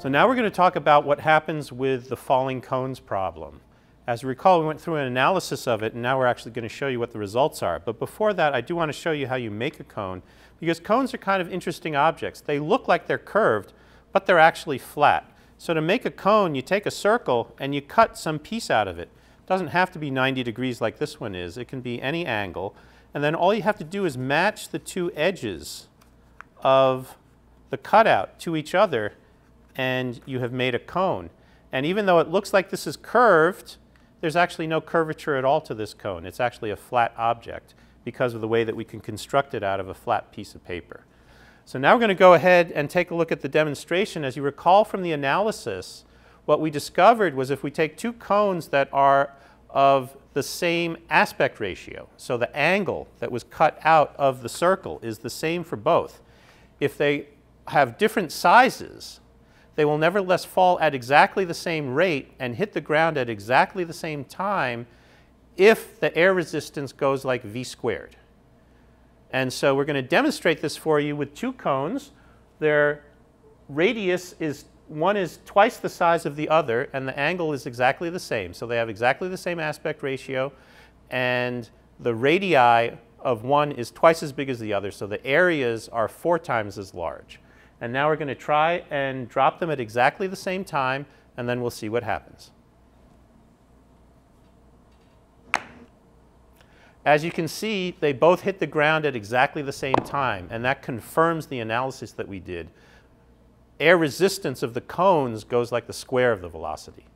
So now we're going to talk about what happens with the falling cones problem. As you recall, we went through an analysis of it, and now we're actually going to show you what the results are. But before that, I do want to show you how you make a cone, because cones are kind of interesting objects. They look like they're curved, but they're actually flat. So to make a cone, you take a circle and you cut some piece out of it. It doesn't have to be 90 degrees like this one is. It can be any angle. And then all you have to do is match the two edges of the cutout to each other, and you have made a cone. And even though it looks like this is curved, there's actually no curvature at all to this cone. It's actually a flat object because of the way that we can construct it out of a flat piece of paper. So now we're going to go ahead and take a look at the demonstration. As you recall from the analysis, what we discovered was if we take two cones that are of the same aspect ratio, so the angle that was cut out of the circle is the same for both. If they have different sizes, they will nevertheless fall at exactly the same rate and hit the ground at exactly the same time if the air resistance goes like v squared. And so we're going to demonstrate this for you with two cones. Their radius is one is twice the size of the other and the angle is exactly the same. So they have exactly the same aspect ratio and the radii of one is twice as big as the other. So the areas are four times as large. And now we're going to try and drop them at exactly the same time, and then we'll see what happens. As you can see, they both hit the ground at exactly the same time, and that confirms the analysis that we did. Air resistance of the cones goes like the square of the velocity.